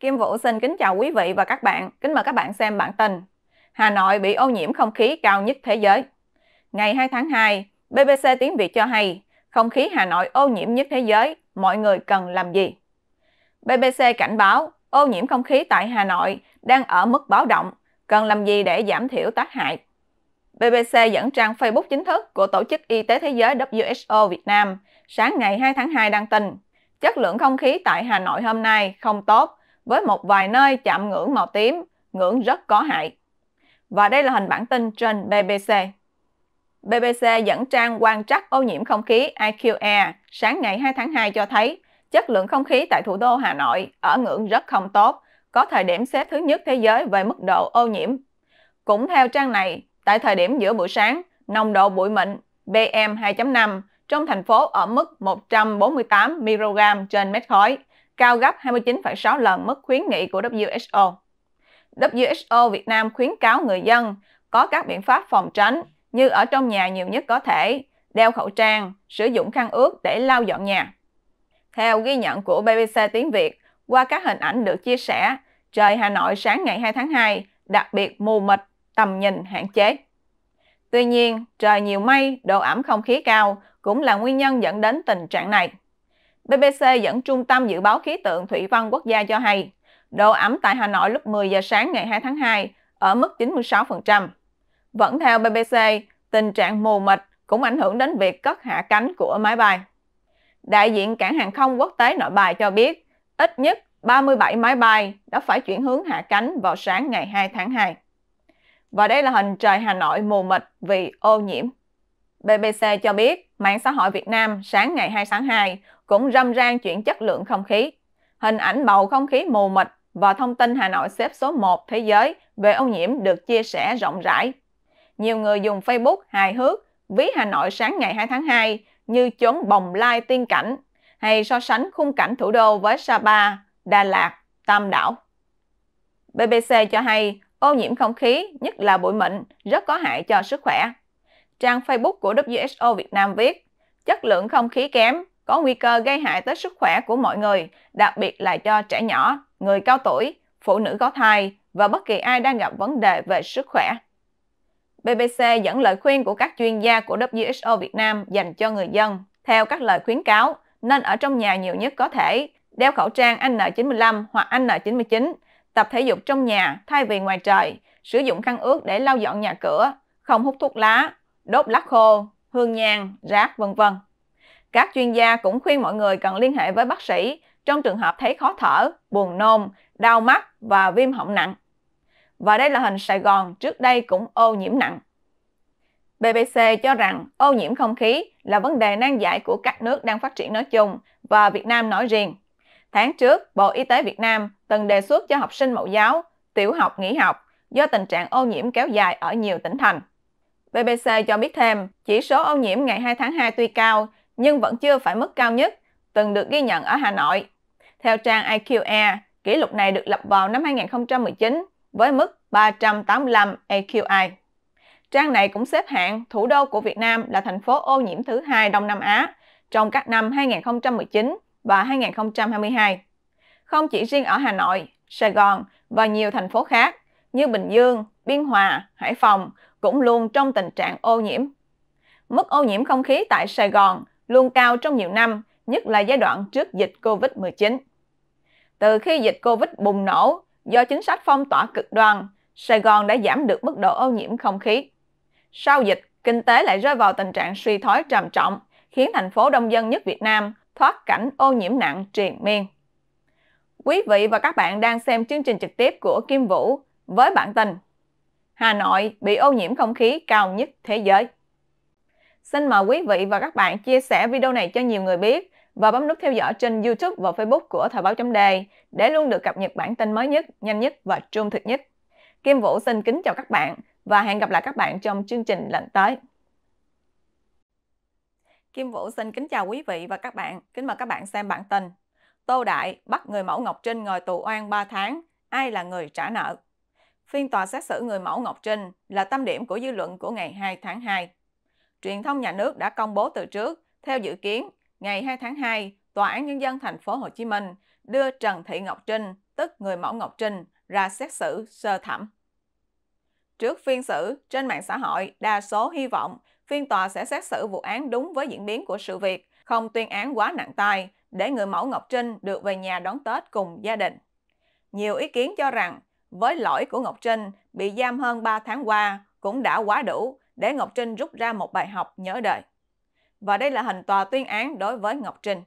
Kim Vũ xin kính chào quý vị và các bạn. Kính mời các bạn xem bản tin. Hà Nội bị ô nhiễm không khí cao nhất thế giới. Ngày 2 tháng 2, BBC Tiếng Việt cho hay không khí Hà Nội ô nhiễm nhất thế giới, mọi người cần làm gì? BBC cảnh báo ô nhiễm không khí tại Hà Nội đang ở mức báo động, cần làm gì để giảm thiểu tác hại? BBC dẫn trang Facebook chính thức của Tổ chức Y tế Thế giới WHO Việt Nam sáng ngày 2 tháng 2 đăng tin chất lượng không khí tại Hà Nội hôm nay không tốt với một vài nơi chạm ngưỡng màu tím, ngưỡng rất có hại. Và đây là hình bản tin trên BBC. BBC dẫn trang quan trắc ô nhiễm không khí IQAir sáng ngày 2 tháng 2 cho thấy chất lượng không khí tại thủ đô Hà Nội ở ngưỡng rất không tốt, có thời điểm xếp thứ nhất thế giới về mức độ ô nhiễm. Cũng theo trang này, tại thời điểm giữa buổi sáng, nồng độ bụi mịn PM2.5 trong thành phố ở mức 148 microgram trên mét khối cao gấp 29,6 lần mức khuyến nghị của WHO. WHO Việt Nam khuyến cáo người dân có các biện pháp phòng tránh như ở trong nhà nhiều nhất có thể, đeo khẩu trang, sử dụng khăn ướt để lau dọn nhà. Theo ghi nhận của BBC tiếng Việt, qua các hình ảnh được chia sẻ, trời Hà Nội sáng ngày 2 tháng 2 đặc biệt mù mịt, tầm nhìn hạn chế. Tuy nhiên, trời nhiều mây, độ ẩm không khí cao cũng là nguyên nhân dẫn đến tình trạng này. BBC dẫn Trung tâm Dự báo Khí tượng Thủy văn Quốc gia cho hay, độ ẩm tại Hà Nội lúc 10 giờ sáng ngày 2 tháng 2 ở mức 96%. Vẫn theo BBC, tình trạng mù mịt cũng ảnh hưởng đến việc cất hạ cánh của máy bay. Đại diện cảng hàng không quốc tế Nội Bài cho biết, ít nhất 37 máy bay đã phải chuyển hướng hạ cánh vào sáng ngày 2 tháng 2. Và đây là hình trời Hà Nội mù mịt vì ô nhiễm. BBC cho biết, mạng xã hội Việt Nam sáng ngày 2 tháng 2 cũng râm ran chuyện chất lượng không khí. Hình ảnh bầu không khí mù mịt và thông tin Hà Nội xếp số 1 thế giới về ô nhiễm được chia sẻ rộng rãi. Nhiều người dùng Facebook hài hước ví Hà Nội sáng ngày 2 tháng 2 như chốn bồng lai tiên cảnh hay so sánh khung cảnh thủ đô với Sapa, Đà Lạt, Tam Đảo. BBC cho hay ô nhiễm không khí, nhất là bụi mịn, rất có hại cho sức khỏe. Trang Facebook của WHO Việt Nam viết, chất lượng không khí kém có nguy cơ gây hại tới sức khỏe của mọi người, đặc biệt là cho trẻ nhỏ, người cao tuổi, phụ nữ có thai và bất kỳ ai đang gặp vấn đề về sức khỏe. BBC dẫn lời khuyên của các chuyên gia của WHO Việt Nam dành cho người dân. Theo các lời khuyến cáo, nên ở trong nhà nhiều nhất có thể, đeo khẩu trang N95 hoặc N99, tập thể dục trong nhà thay vì ngoài trời, sử dụng khăn ướt để lau dọn nhà cửa, không hút thuốc lá, đốt lá khô, hương nhang, rác, vân vân. Các chuyên gia cũng khuyên mọi người cần liên hệ với bác sĩ trong trường hợp thấy khó thở, buồn nôn, đau mắt và viêm họng nặng. Và đây là hình Sài Gòn trước đây cũng ô nhiễm nặng. BBC cho rằng ô nhiễm không khí là vấn đề nan giải của các nước đang phát triển nói chung và Việt Nam nói riêng. Tháng trước, Bộ Y tế Việt Nam từng đề xuất cho học sinh mẫu giáo, tiểu học nghỉ học do tình trạng ô nhiễm kéo dài ở nhiều tỉnh thành. BBC cho biết thêm, chỉ số ô nhiễm ngày 2 tháng 2 tuy cao nhưng vẫn chưa phải mức cao nhất từng được ghi nhận ở Hà Nội. Theo trang IQE, kỷ lục này được lập vào năm 2019 với mức 385 AQI. Trang này cũng xếp hạng thủ đô của Việt Nam là thành phố ô nhiễm thứ hai Đông Nam Á trong các năm 2019 và 2022. Không chỉ riêng ở Hà Nội, Sài Gòn và nhiều thành phố khác như Bình Dương, Biên Hòa, Hải Phòng cũng luôn trong tình trạng ô nhiễm. Mức ô nhiễm không khí tại Sài Gòn luôn cao trong nhiều năm, nhất là giai đoạn trước dịch COVID-19. Từ khi dịch COVID bùng nổ, do chính sách phong tỏa cực đoan, Sài Gòn đã giảm được mức độ ô nhiễm không khí. Sau dịch, kinh tế lại rơi vào tình trạng suy thoái trầm trọng, khiến thành phố đông dân nhất Việt Nam thoát cảnh ô nhiễm nặng triền miên. Quý vị và các bạn đang xem chương trình trực tiếp của Kim Vũ với bản tin Hà Nội bị ô nhiễm không khí cao nhất thế giới. Xin mời quý vị và các bạn chia sẻ video này cho nhiều người biết và bấm nút theo dõi trên YouTube và Facebook của Thời báo chấm đề để luôn được cập nhật bản tin mới nhất, nhanh nhất và trung thực nhất. Kim Vũ xin kính chào các bạn và hẹn gặp lại các bạn trong chương trình lần tới. Kim Vũ xin kính chào quý vị và các bạn. Kính mời các bạn xem bản tin. Tô Đại bắt người mẫu Ngọc Trinh ngồi tù oan 3 tháng. Ai là người trả nợ? Phiên tòa xét xử người mẫu Ngọc Trinh là tâm điểm của dư luận của ngày 2 tháng 2 truyền thông nhà nước đã công bố từ trước, theo dự kiến, ngày 2 tháng 2, Tòa án Nhân dân thành phố Hồ Chí Minh đưa Trần Thị Ngọc Trinh, tức người mẫu Ngọc Trinh, ra xét xử sơ thẩm. Trước phiên xử, trên mạng xã hội, đa số hy vọng phiên tòa sẽ xét xử vụ án đúng với diễn biến của sự việc, không tuyên án quá nặng tay, để người mẫu Ngọc Trinh được về nhà đón Tết cùng gia đình. Nhiều ý kiến cho rằng, với lỗi của Ngọc Trinh bị giam hơn 3 tháng qua cũng đã quá đủ để Ngọc Trinh rút ra một bài học nhớ đời. Và đây là hình tòa tuyên án đối với Ngọc Trinh.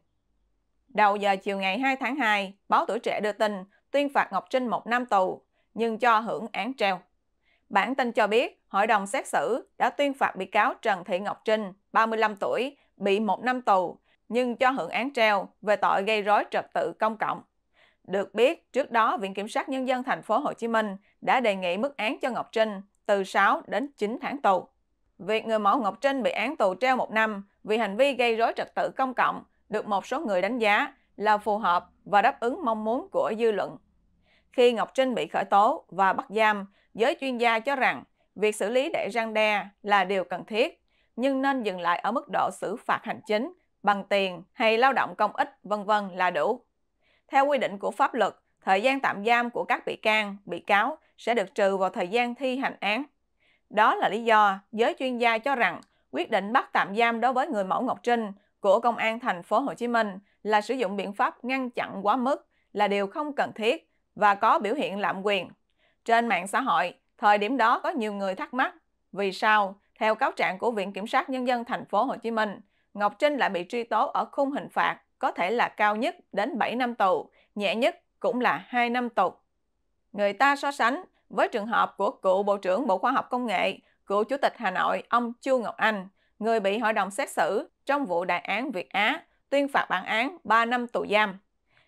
Đầu giờ chiều ngày 2 tháng 2, báo tuổi trẻ đưa tin tuyên phạt Ngọc Trinh một năm tù, nhưng cho hưởng án treo. Bản tin cho biết, hội đồng xét xử đã tuyên phạt bị cáo Trần Thị Ngọc Trinh, 35 tuổi, bị một năm tù, nhưng cho hưởng án treo về tội gây rối trật tự công cộng. Được biết, trước đó Viện Kiểm sát Nhân dân thành phố Hồ Chí Minh đã đề nghị mức án cho Ngọc Trinh từ 6 đến 9 tháng tù. Việc người mẫu Ngọc Trinh bị án tù treo một năm vì hành vi gây rối trật tự công cộng được một số người đánh giá là phù hợp và đáp ứng mong muốn của dư luận. Khi Ngọc Trinh bị khởi tố và bắt giam, giới chuyên gia cho rằng việc xử lý để răng đe là điều cần thiết, nhưng nên dừng lại ở mức độ xử phạt hành chính bằng tiền hay lao động công ích vân vân là đủ. Theo quy định của pháp luật, thời gian tạm giam của các bị can, bị cáo sẽ được trừ vào thời gian thi hành án. Đó là lý do giới chuyên gia cho rằng quyết định bắt tạm giam đối với người mẫu Ngọc Trinh của Công an thành phố Hồ Chí Minh là sử dụng biện pháp ngăn chặn quá mức là điều không cần thiết và có biểu hiện lạm quyền. Trên mạng xã hội, thời điểm đó có nhiều người thắc mắc vì sao, theo cáo trạng của Viện Kiểm sát Nhân dân thành phố Hồ Chí Minh, Ngọc Trinh lại bị truy tố ở khung hình phạt có thể là cao nhất đến 7 năm tù, nhẹ nhất cũng là 2 năm tù. Người ta so sánh với trường hợp của cựu Bộ trưởng Bộ Khoa học Công nghệ, cựu Chủ tịch Hà Nội ông Chu Ngọc Anh, người bị hội đồng xét xử trong vụ đại án Việt Á tuyên phạt bản án 3 năm tù giam,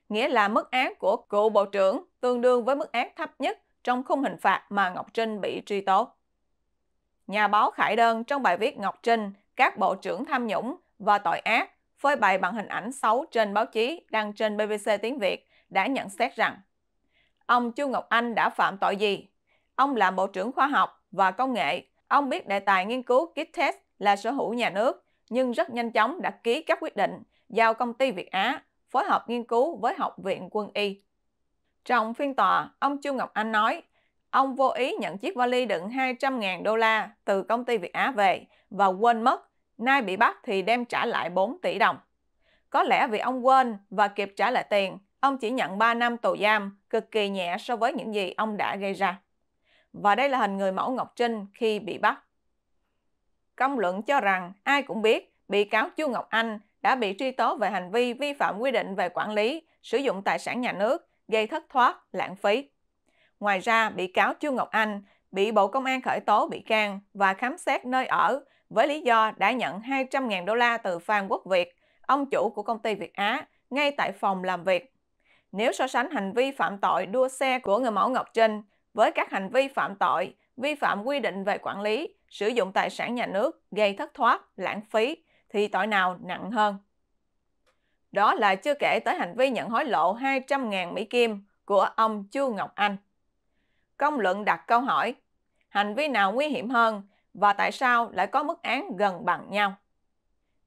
nghĩa là mức án của cựu Bộ trưởng tương đương với mức án thấp nhất trong khung hình phạt mà Ngọc Trinh bị truy tố. Nhà báo Khải Đơn trong bài viết Ngọc Trinh, các bộ trưởng tham nhũng và tội ác phơi bày bằng hình ảnh xấu trên báo chí đăng trên BBC tiếng Việt đã nhận xét rằng ông Chu Ngọc Anh đã phạm tội gì Ông làm Bộ trưởng Khoa học và Công nghệ. Ông biết đề tài nghiên cứu kit test là sở hữu nhà nước, nhưng rất nhanh chóng đã ký các quyết định giao công ty Việt Á phối hợp nghiên cứu với Học viện Quân y. Trong phiên tòa, ông Chu Ngọc Anh nói, ông vô ý nhận chiếc vali đựng 200.000 đô la từ công ty Việt Á về và quên mất, nay bị bắt thì đem trả lại 4 tỷ đồng. Có lẽ vì ông quên và kịp trả lại tiền, ông chỉ nhận 3 năm tù giam, cực kỳ nhẹ so với những gì ông đã gây ra. Và đây là hình người mẫu Ngọc Trinh khi bị bắt. Công luận cho rằng ai cũng biết bị cáo Chu Ngọc Anh đã bị truy tố về hành vi vi phạm quy định về quản lý, sử dụng tài sản nhà nước, gây thất thoát, lãng phí. Ngoài ra, bị cáo Chu Ngọc Anh bị Bộ Công an khởi tố bị can và khám xét nơi ở với lý do đã nhận 200.000 đô la từ Phan Quốc Việt, ông chủ của công ty Việt Á, ngay tại phòng làm việc. Nếu so sánh hành vi phạm tội đua xe của người mẫu Ngọc Trinh với các hành vi phạm tội, vi phạm quy định về quản lý, sử dụng tài sản nhà nước gây thất thoát, lãng phí thì tội nào nặng hơn? Đó là chưa kể tới hành vi nhận hối lộ 200.000 Mỹ Kim của ông Chu Ngọc Anh. Công luận đặt câu hỏi, hành vi nào nguy hiểm hơn và tại sao lại có mức án gần bằng nhau?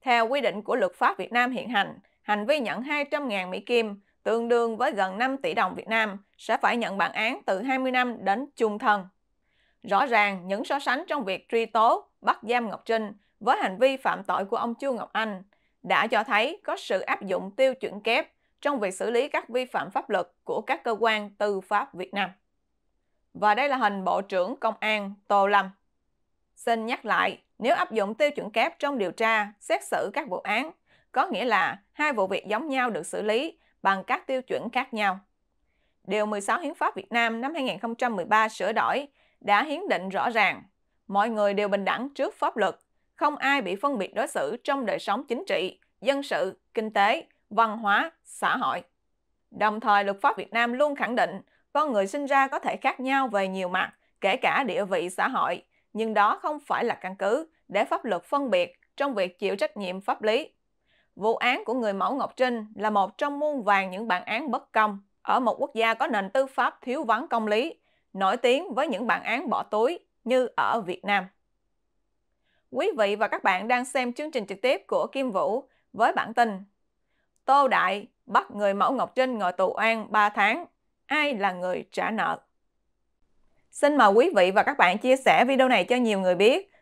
Theo quy định của luật pháp Việt Nam hiện hành, hành vi nhận 200.000 Mỹ Kim tương đương với gần 5 tỷ đồng Việt Nam, sẽ phải nhận bản án từ 20 năm đến chung thân. Rõ ràng, những so sánh trong việc truy tố, bắt giam Ngọc Trinh với hành vi phạm tội của ông Chu Ngọc Anh đã cho thấy có sự áp dụng tiêu chuẩn kép trong việc xử lý các vi phạm pháp luật của các cơ quan tư pháp Việt Nam. Và đây là hình Bộ trưởng Công an Tô Lâm. Xin nhắc lại, nếu áp dụng tiêu chuẩn kép trong điều tra, xét xử các vụ án, có nghĩa là hai vụ việc giống nhau được xử lý bằng các tiêu chuẩn khác nhau. Điều 16 Hiến pháp Việt Nam năm 2013 sửa đổi đã hiến định rõ ràng, mọi người đều bình đẳng trước pháp luật, không ai bị phân biệt đối xử trong đời sống chính trị, dân sự, kinh tế, văn hóa, xã hội. Đồng thời, luật pháp Việt Nam luôn khẳng định con người sinh ra có thể khác nhau về nhiều mặt, kể cả địa vị xã hội, nhưng đó không phải là căn cứ để pháp luật phân biệt trong việc chịu trách nhiệm pháp lý. Vụ án của người mẫu Ngọc Trinh là một trong muôn vàng những bản án bất công ở một quốc gia có nền tư pháp thiếu vắng công lý, nổi tiếng với những bản án bỏ túi như ở Việt Nam. Quý vị và các bạn đang xem chương trình trực tiếp của Kim Vũ với bản tin Tô Đại bắt người mẫu Ngọc Trinh ngồi tù oan 3 tháng, ai là người trả nợ? Xin mời quý vị và các bạn chia sẻ video này cho nhiều người biết